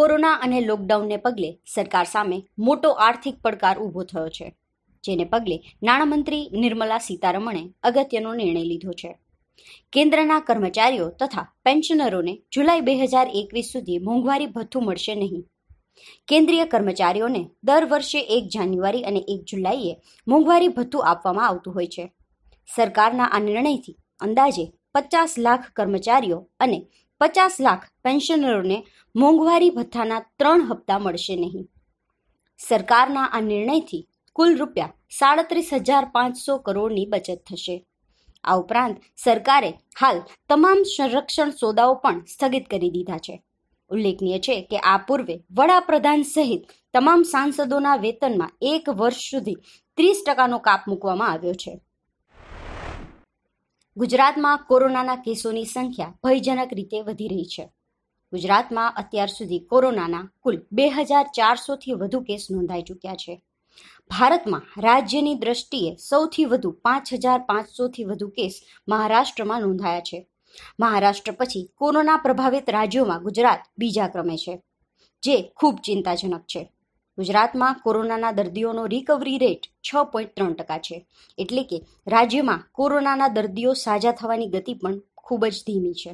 corona અને લોકડાઉનને પગલે સરકાર સામે મોટો આર્થિક પડકાર ઊભો થયો છે જેને પગલે નાણામંત્રી નિર્મલા સીતારમણે અગત્યનો નિર્ણય લીધો છે કેન્દ્રના કર્મચારીઓ તથા પેન્શનરોને જુલાઈ બે હજાર એકવીસ સુધી મોંઘવારી ભથ્થું મળશે નહીં કેન્દ્રીય કર્મચારીઓને દર વર્ષે એક જાન્યુઆરી અને એક જુલાઈએ મોંઘવારી ભથ્થું આપવામાં આવતું હોય છે સરકારના આ નિર્ણયથી અંદાજે પચાસ લાખ કર્મચારીઓ અને પચાસ લાખ પેન્શનરોને મોંઘવારી ભથ્થાના ત્રણ હપ્તા મળશે નહીં સરકારના આ નિર્ણયથી કુલ રૂપિયા સાડત્રીસ હજાર પાંચસો કરોડની બચત થશે આ ઉપરાંત સરકારે હાલ તમામ સંરક્ષણ સોદાઓ પણ સ્થગિત કરી દીધા છે ઉલ્લેખનીય છે કે આ પૂર્વે વડાપ્રધાન સહિત તમામ સાંસદોના વેતનમાં એક વર્ષ સુધી ત્રીસ ટકાનો કાપ મૂકવામાં આવ્યો છે ગુજરાતમાં કોરોનાના કેસોની સંખ્યા ભયજનક રીતે વધી રહી છે ગુજરાતમાં અત્યાર સુધી કોરોનાના કુલ બે હજાર ચારસોથી વધુ કેસ નોંધાઈ ચૂક્યા છે ભારતમાં રાજ્યની દ્રષ્ટિએ સૌથી વધુ પાંચ હજાર પાંચસોથી વધુ કેસ મહારાષ્ટ્રમાં નોંધાયા છે મહારાષ્ટ્ર પછી કોરોના પ્રભાવિત રાજ્યોમાં ગુજરાત બીજા ક્રમે છે જે ખૂબ ચિંતાજનક છે ગુજરાતમાં કોરોનાના દર્દીઓનો રિકવરી રેટ છ પોઈન્ટ ત્રણ ટકા છે એટલે કે રાજ્યમાં કોરોનાના દર્દીઓ સાજા થવાની ગતિ પણ ખૂબ જ ધીમી છે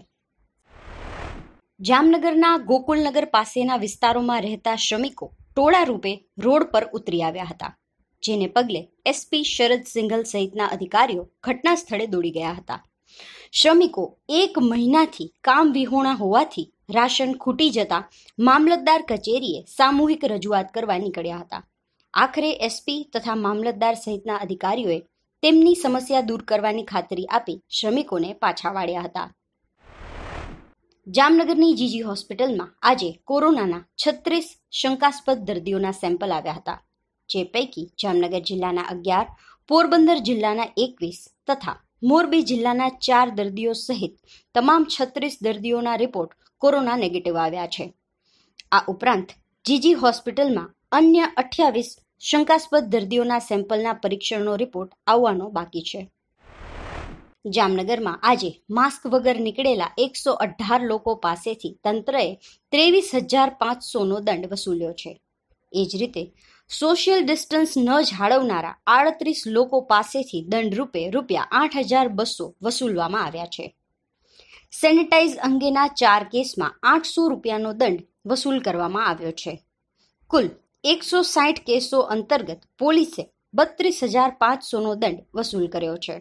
જામનગરના ગોકુલનગર પાસેના વિસ્તારોમાં રહેતા શ્રમિકો ટોળા રૂપે રોડ પર ઉતરી આવ્યા હતા જેને પગલે એસપી શરદ સિંઘલ સહિતના અધિકારીઓ ઘટના સ્થળે દોડી ગયા હતા શ્રમિકો એક મહિનાથી કામ વિહોણા હોવાથી રાશન ખૂટી જતા મામલતદાર કચેરીએ સામૂહિક રજૂઆત કરવા નીકળ્યા હતા આખરે એસપી તથા મામલતદાર સહિતના અધિકારીઓએ તેમની સમસ્યા દૂર કરવાની ખાતરી આપી શ્રમિકોને પાછા વાળ્યા હતા જામનગરની જીજી હોસ્પિટલમાં આજે કોરોનાના છત્રીસ શંકાસ્પદ દર્દીઓના સેમ્પલ આવ્યા હતા જે પૈકી જામનગર જિલ્લાના અગિયાર પોરબંદર જિલ્લાના એકવીસ તથા મોરબી જિલ્લાના ચાર દર્દીઓ સહિત તમામ છત્રીસ દર્દીઓના રિપોર્ટ કોરોના નેગેટિવ આવ્યા છે આ ઉપરાંત જીજી હોસ્પિટલમાં અન્ય અઠ્યાવીસ શંકાસ્પદ દર્દીઓના સેમ્પલના પરીક્ષણનો રિપોર્ટ આવવાનો બાકી છે જામનગરમાં આજે માસ્ક વગર નીકળેલા એકસો અઢાર લોકો પાસેથી તંત્રએ ત્રેવીસ હજાર પાંચસોનો દંડ વસૂલ્યો છે એ જ રીતે સોશિયલ ડિસ્ટન્સ ન જાળવનારા આડત્રીસ લોકો પાસેથી દંડરૂપે રૂપિયા આઠ હજાર બસો વસૂલવામાં આવ્યા છે સેનેટાઇઝ અંગેના ચાર કેસમાં આઠસો રૂપિયાનો દંડ વસૂલ કરવામાં આવ્યો છે કુલ એકસો સાઠ કેસો અંતર્ગત પોલીસે બત્રીસ હજાર પાંચસોનો દંડ વસૂલ કર્યો છે